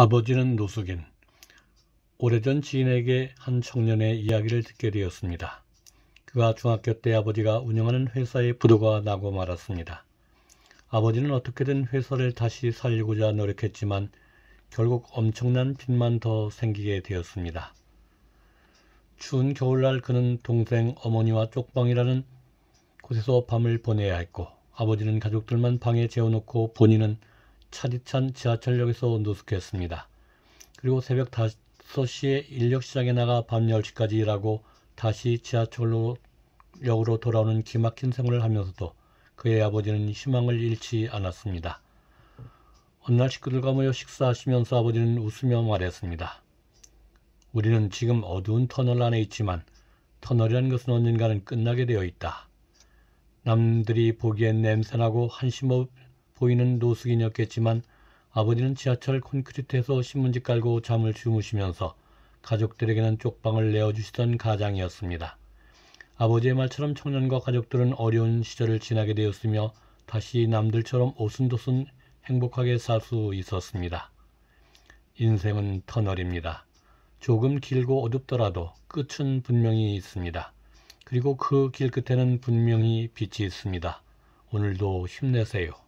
아버지는 노숙인. 오래전 지인에게 한 청년의 이야기를 듣게 되었습니다. 그가 중학교 때 아버지가 운영하는 회사에 부도가 나고 말았습니다. 아버지는 어떻게든 회사를 다시 살리고자 노력했지만 결국 엄청난 빚만 더 생기게 되었습니다. 추운 겨울날 그는 동생 어머니와 쪽방이라는 곳에서 밤을 보내야 했고 아버지는 가족들만 방에 재워놓고 본인은 차디찬 지하철역에서 노숙했습니다. 그리고 새벽 5시에 인력시장에 나가 밤 10시까지 일하고 다시 지하철로 역으로 돌아오는 기막힌 생활을 하면서도 그의 아버지는 희망을 잃지 않았습니다. 어느 날 식구들과 모여 식사하시면서 아버지는 웃으며 말했습니다. 우리는 지금 어두운 터널 안에 있지만 터널이라는 것은 언젠가는 끝나게 되어 있다. 남들이 보기엔 냄새나고 한심없, 보이는 노숙인이었겠지만 아버지는 지하철 콘크리트에서 신문지 깔고 잠을 주무시면서 가족들에게는 쪽방을 내어주시던 가장이었습니다. 아버지의 말처럼 청년과 가족들은 어려운 시절을 지나게 되었으며 다시 남들처럼 오순도순 행복하게 살 수 있었습니다. 인생은 터널입니다. 조금 길고 어둡더라도 끝은 분명히 있습니다. 그리고 그 길 끝에는 분명히 빛이 있습니다. 오늘도 힘내세요.